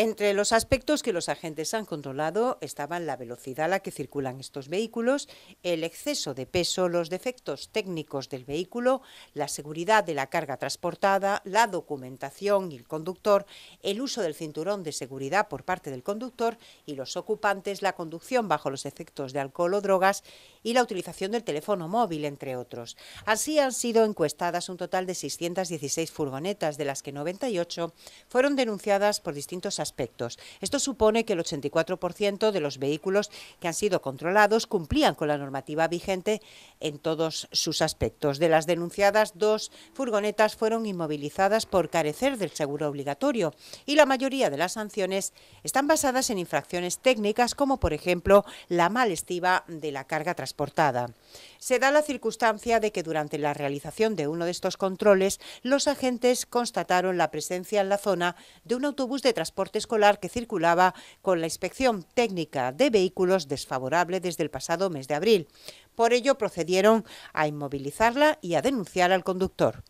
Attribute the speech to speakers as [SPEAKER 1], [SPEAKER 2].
[SPEAKER 1] Entre los aspectos que los agentes han controlado estaban la velocidad a la que circulan estos vehículos, el exceso de peso, los defectos técnicos del vehículo, la seguridad de la carga transportada, la documentación y el conductor, el uso del cinturón de seguridad por parte del conductor y los ocupantes, la conducción bajo los efectos de alcohol o drogas y la utilización del teléfono móvil, entre otros. Así han sido encuestadas un total de 616 furgonetas, de las que 98 fueron denunciadas por distintos aspectos aspectos. Esto supone que el 84% de los vehículos que han sido controlados cumplían con la normativa vigente en todos sus aspectos. De las denunciadas, dos furgonetas fueron inmovilizadas por carecer del seguro obligatorio y la mayoría de las sanciones están basadas en infracciones técnicas como por ejemplo la mal de la carga transportada. Se da la circunstancia de que durante la realización de uno de estos controles los agentes constataron la presencia en la zona de un autobús de transporte escolar que circulaba con la inspección técnica de vehículos desfavorable desde el pasado mes de abril. Por ello procedieron a inmovilizarla y a denunciar al conductor.